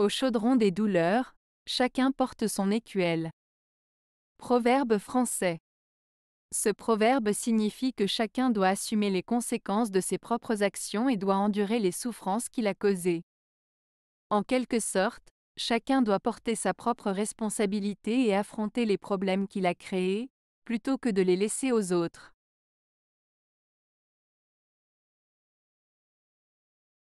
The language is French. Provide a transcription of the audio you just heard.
Au chaudron des douleurs, chacun porte son écuelle. Proverbe français. Ce proverbe signifie que chacun doit assumer les conséquences de ses propres actions et doit endurer les souffrances qu'il a causées. En quelque sorte, chacun doit porter sa propre responsabilité et affronter les problèmes qu'il a créés, plutôt que de les laisser aux autres.